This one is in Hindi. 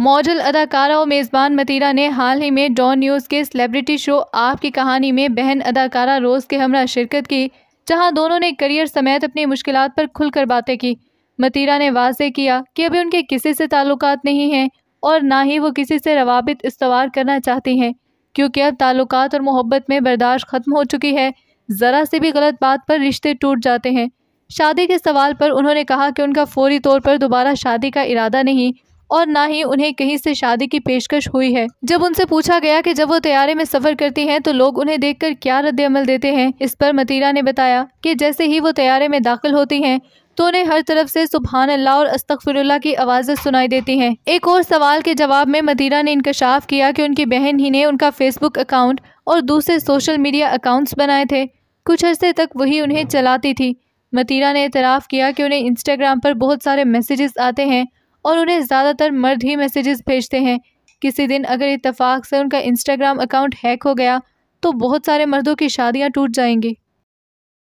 मॉडल अदाकारा और मेज़बान मतीरा ने हाल ही में डॉन न्यूज़ के सेलिब्रिटी शो आपकी कहानी में बहन अदाकारा रोज़ के हमरा शिरकत की जहां दोनों ने करियर समेत अपनी मुश्किल पर खुलकर बातें की मतीरा ने वाजे किया कि अभी उनके किसी से ताल्लुक नहीं हैं और ना ही वो किसी से रवाबित इस्तवार करना चाहती हैं क्योंकि अब ताल्लुक और मोहब्बत में बर्दाश्त ख़त्म हो चुकी है ज़रा से भी गलत बात पर रिश्ते टूट जाते हैं शादी के सवाल पर उन्होंने कहा कि उनका फौरी तौर पर दोबारा शादी का इरादा नहीं और ना ही उन्हें कहीं से शादी की पेशकश हुई है जब उनसे पूछा गया कि जब वो तैयारे में सफर करती हैं तो लोग उन्हें देखकर क्या अमल देते हैं इस पर मतीरा ने बताया कि जैसे ही वो तैयारे में दाखिल होती हैं तो उन्हें हर तरफ से सुबहान अल्लाह और अस्तफरल्ला की आवाज़ें सुनाई देती हैं एक और सवाल के जवाब में मदीरा ने इंकशाफ किया कि उनकी बहन ही ने उनका फेसबुक अकाउंट और दूसरे सोशल मीडिया अकाउंट्स बनाए थे कुछ अर्से तक वही उन्हें चलाती थी मतीरा ने इतराफ़ किया कि उन्हें इंस्टाग्राम पर बहुत सारे मैसेजेस आते हैं और उन्हें ज़्यादातर मर्द ही मैसेजेस भेजते हैं किसी दिन अगर इतफ़ाक़ से उनका इंस्टाग्राम अकाउंट हैक हो गया तो बहुत सारे मर्दों की शादियाँ टूट जाएंगी